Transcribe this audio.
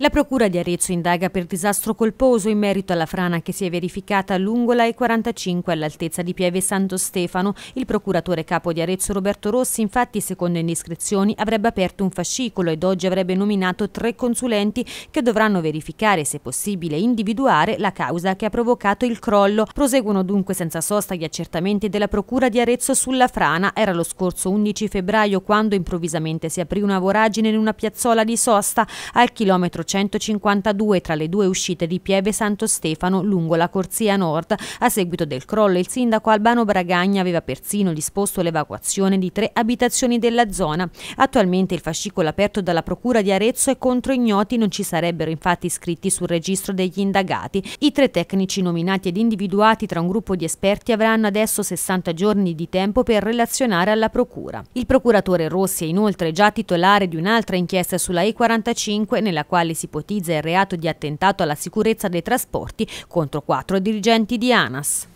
La Procura di Arezzo indaga per disastro colposo in merito alla frana che si è verificata lungo la E45 all'altezza di Pieve Santo Stefano. Il procuratore capo di Arezzo Roberto Rossi infatti, secondo indiscrezioni, avrebbe aperto un fascicolo ed oggi avrebbe nominato tre consulenti che dovranno verificare se possibile individuare la causa che ha provocato il crollo. Proseguono dunque senza sosta gli accertamenti della Procura di Arezzo sulla frana. Era lo scorso 11 febbraio quando improvvisamente si aprì una voragine in una piazzola di sosta al chilometro 152 tra le due uscite di Pieve Santo Stefano lungo la corsia nord. A seguito del crollo il sindaco Albano Bragagna aveva persino disposto l'evacuazione di tre abitazioni della zona. Attualmente il fascicolo aperto dalla procura di Arezzo è contro ignoti, non ci sarebbero infatti iscritti sul registro degli indagati. I tre tecnici nominati ed individuati tra un gruppo di esperti avranno adesso 60 giorni di tempo per relazionare alla procura. Il procuratore Rossi è inoltre già titolare di un'altra inchiesta sulla E45 nella quale si ipotizza il reato di attentato alla sicurezza dei trasporti contro quattro dirigenti di ANAS.